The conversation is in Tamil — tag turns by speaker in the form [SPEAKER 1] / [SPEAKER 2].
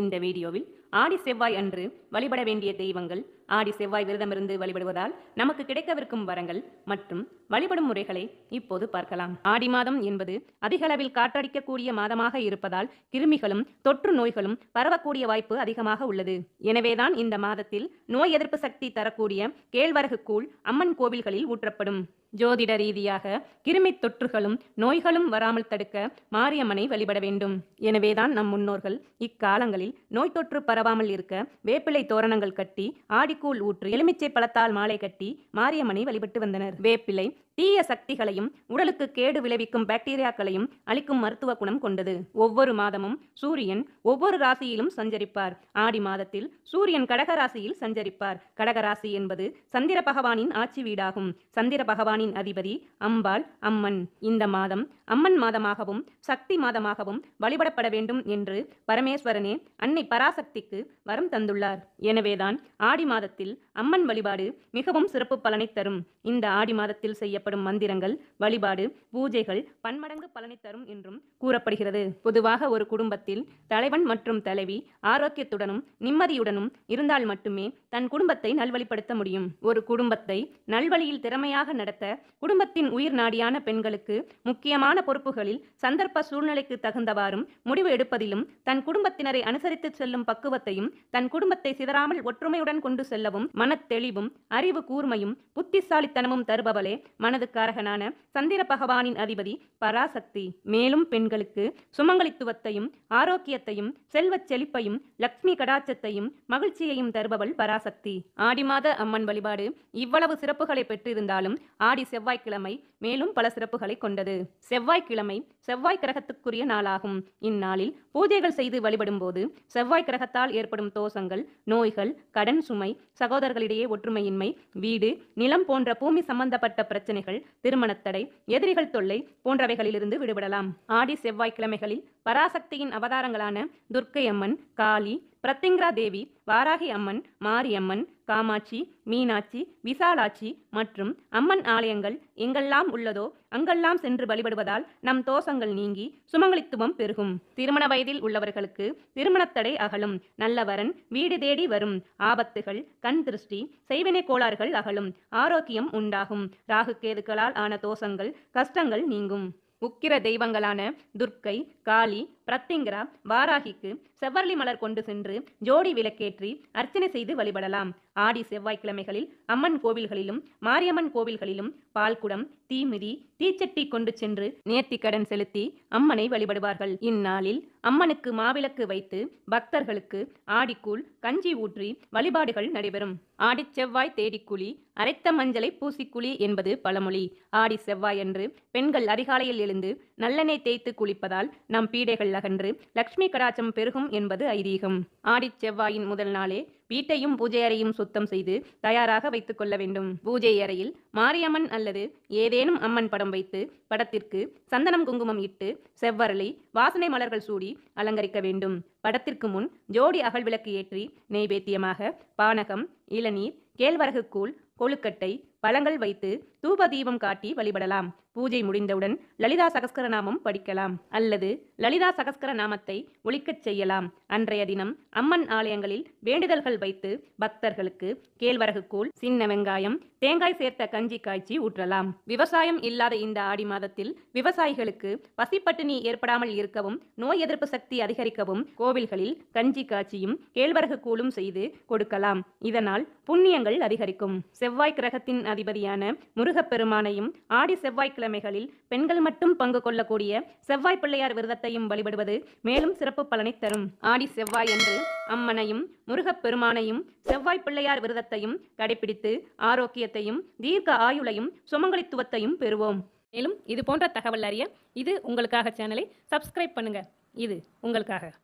[SPEAKER 1] இந்த வீடியோவில் ஆடி செவ்வாய் அன்று வழிபட வேண்டிய தெய்வங்கள் ஆடி செவ்வாய் விரதமிருந்து வழிபடுவதால் நமக்கு கிடைக்கவிருக்கும் வரங்கள் மற்றும் வழிபடும் முறைகளை இப்போது பார்க்கலாம் ஆடி மாதம் என்பது அதிகளவில் காற்றடிக்கக்கூடிய மாதமாக இருப்பதால் கிருமிகளும் தொற்று நோய்களும் பரவக்கூடிய வாய்ப்பு அதிகமாக உள்ளது எனவேதான் இந்த மாதத்தில் நோய் எதிர்ப்பு சக்தி தரக்கூடிய கேழ்வரகு கூழ் அம்மன் கோவில்களில் ஊற்றப்படும் ஜோதிட ரீதியாக கிருமி தொற்றுகளும் நோய்களும் வராமல் தடுக்க மாரியம்மனை வழிபட வேண்டும் எனவேதான் நம் முன்னோர்கள் இக்காலங்களில் நோய் தொற்று பரவாமல் இருக்க வேப்பிலை தோரணங்கள் கட்டி ஆடி ஆவிக்கூழ் ஊற்று எலுமிச்சை பழத்தால் மாலை கட்டி மாரியம்மனை வழிபட்டு வந்தனர் வேப்பிலை தீய சக்திகளையும் உடலுக்கு கேடு விளைவிக்கும் பாக்டீரியாக்களையும் அளிக்கும் மருத்துவ குணம் கொண்டது ஒவ்வொரு மாதமும் சூரியன் ஒவ்வொரு ராசியிலும் சஞ்சரிப்பார் ஆடி மாதத்தில் சூரியன் கடகராசியில் சஞ்சரிப்பார் கடகராசி என்பது சந்திர பகவானின் ஆட்சி வீடாகும் சந்திர பகவானின் அதிபதி அம்பாள் அம்மன் இந்த மாதம் அம்மன் மாதமாகவும் சக்தி மாதமாகவும் வழிபடப்பட வேண்டும் என்று பரமேஸ்வரனே அன்னை பராசக்திக்கு வரம் தந்துள்ளார் எனவேதான் ஆடி மாதத்தில் அம்மன் வழிபாடு மிகவும் சிறப்பு பலனை தரும் இந்த ஆடி மாதத்தில் செய்ய செய்யப்படும் மந்திரங்கள் வழிபாடு பூஜைகள் பன்மடங்கு பலனை தரும் என்றும் கூறப்படுகிறது பொதுவாக ஒரு குடும்பத்தில் தலைவன் மற்றும் தலைவி ஆரோக்கியத்துடனும் நிம்மதியுடனும் இருந்தால் மட்டுமே தன் குடும்பத்தை நல்வழிப்படுத்த முடியும் ஒரு குடும்பத்தை நல்வழியில் திறமையாக நடத்த குடும்பத்தின் உயிர் நாடியான பெண்களுக்கு முக்கியமான பொறுப்புகளில் சந்தர்ப்ப சூழ்நிலைக்கு தகுந்தவாறும் முடிவு எடுப்பதிலும் தன் குடும்பத்தினரை அனுசரித்து செல்லும் பக்குவத்தையும் தன் குடும்பத்தை சிதறாமல் ஒற்றுமையுடன் கொண்டு செல்லவும் மனத்தெளிவும் அறிவு கூர்மையும் புத்திசாலித்தனமும் தருபவளே மன காரகனான சந்திர பகவானின் அதிபதி பராசக்தி மேலும் பெண்களுக்கு சுமங்கலித்துவத்தையும் ஆரோக்கியத்தையும் செல்வச் செழிப்பையும் லக்ஷ்மி கடாச்சத்தையும் மகிழ்ச்சியையும் தருபவள் பராசக்தி ஆடி மாத அம்மன் வழிபாடு இவ்வளவு சிறப்புகளை பெற்றிருந்தாலும் ஆடி செவ்வாய்க்கிழமை மேலும் பல சிறப்புகளை கொண்டது செவ்வாய்க்கிழமை செவ்வாய் கிரகத்துக்குரிய நாளாகும் இந்நாளில் பூஜைகள் செய்து வழிபடும் போது செவ்வாய் கிரகத்தால் ஏற்படும் தோஷங்கள் நோய்கள் கடன் சுமை சகோதரர்களிடையே ஒற்றுமையின்மை வீடு நிலம் போன்ற பூமி சம்பந்தப்பட்ட பிரச்சனைகள் திருமணத்தடை எதிரிகள் தொல்லை போன்றவைகளிலிருந்து விடுபடலாம் ஆடி செவ்வாய்க்கிழமைகளில் பராசக்தியின் அவதாரங்களான துர்க்கை அம்மன் காளி பிரத்திங்கரா தேவி வாராகி அம்மன் மாரியம்மன் காமாட்சி மீனாட்சி விசாலாட்சி மற்றும் அம்மன் ஆலயங்கள் எங்கெல்லாம் உள்ளதோ அங்கெல்லாம் சென்று வழிபடுவதால் நம் தோஷங்கள் நீங்கி சுமங்கலித்துவம் பெருகும் திருமண வயதில் உள்ளவர்களுக்கு திருமணத்தடை அகலும் நல்லவரன் வீடு தேடி வரும் ஆபத்துகள் கண் திருஷ்டி செய்வினை கோளாறுகள் அகலும் ஆரோக்கியம் உண்டாகும் ராகுக்கேதுக்களால் ஆன தோஷங்கள் கஷ்டங்கள் நீங்கும் உக்கிர தெய்வங்களான துர்க்கை காளி பிரத்திங்கிரா வாராகிக்கு செவ்வரளி மலர் கொண்டு சென்று ஜோடி விளக்கேற்றி அர்ச்சனை செய்து வழிபடலாம் ஆடி செவ்வாய்க்கிழமைகளில் அம்மன் கோவில்களிலும் மாரியம்மன் கோவில்களிலும் பால்குடம் தீமிதி தீச்சட்டி கொண்டு சென்று நேர்த்திக்கடன் செலுத்தி அம்மனை வழிபடுவார்கள் இந்நாளில் அம்மனுக்கு மாவிளக்கு வைத்து பக்தர்களுக்கு ஆடிக்கூழ் கஞ்சி ஊற்றி வழிபாடுகள் நடைபெறும் ஆடி செவ்வாய் தேடிக்குழி அரைத்த மஞ்சளை பூசிக்குழி என்பது பழமொழி ஆடி செவ்வாய் அன்று பெண்கள் அதிகாலையில் எழுந்து நல்லெண்ணெய் தேய்த்து குளிப்பதால் நம் பீடைகள் அகன்று லக்ஷ்மி கடாச்சம் பெருகும் என்பது ஐதீகம் ஆடிச் செவ்வாயின் முதல் நாளே வீட்டையும் பூஜை அறையும் சுத்தம் செய்து தயாராக வைத்துக் கொள்ள வேண்டும் பூஜை அறையில் மாரியம்மன் அல்லது ஏதேனும் அம்மன் படம் வைத்து படத்திற்கு சந்தனம் குங்குமம் இட்டு செவ்வரளி வாசனை மலர்கள் சூடி அலங்கரிக்க வேண்டும் படத்திற்கு முன் ஜோடி அகழ்விளக்கு ஏற்றி நெய்வேத்தியமாக பானகம் இளநீர் கேழ்வரகு கூழ் கொழுக்கட்டை பழங்கள் வைத்து தூப தீபம் காட்டி வழிபடலாம் பூஜை முடிந்தவுடன் லலிதா சகஸ்கர நாமம் படிக்கலாம் அல்லது லலிதா சகஸ்கர நாமத்தை ஒழிக்கச் செய்யலாம் அன்றைய தினம் அம்மன் ஆலயங்களில் வேண்டுதல்கள் வைத்து பக்தர்களுக்கு கேழ்வரகு கூழ் சின்ன வெங்காயம் தேங்காய் சேர்த்த கஞ்சி காய்ச்சி ஊற்றலாம் விவசாயம் இல்லாத இந்த ஆடி மாதத்தில் விவசாயிகளுக்கு பசிப்பட்டினி ஏற்படாமல் இருக்கவும் நோய் எதிர்ப்பு சக்தி அதிகரிக்கவும் கோவில்களில் கஞ்சி காய்ச்சியும் கேழ்வரகு கூழும் செய்து கொடுக்கலாம் இதனால் புண்ணியங்கள் அதிகரிக்கும் செவ்வாய் கிரகத்தின் சேனாதிபதியான முருகப்பெருமானையும் ஆடி செவ்வாய்க்கிழமைகளில் பெண்கள் மட்டும் பங்கு கொள்ளக்கூடிய செவ்வாய் பிள்ளையார் விரதத்தையும் வழிபடுவது மேலும் சிறப்பு பலனை தரும் ஆடி செவ்வாய் என்று அம்மனையும் முருகப்பெருமானையும் செவ்வாய் பிள்ளையார் விரதத்தையும் கடைபிடித்து ஆரோக்கியத்தையும் தீர்க்க ஆயுளையும் சுமங்கலித்துவத்தையும் பெறுவோம் மேலும் இது போன்ற தகவல் அறிய இது உங்களுக்காக சேனலை சப்ஸ்கிரைப் பண்ணுங்க இது உங்களுக்காக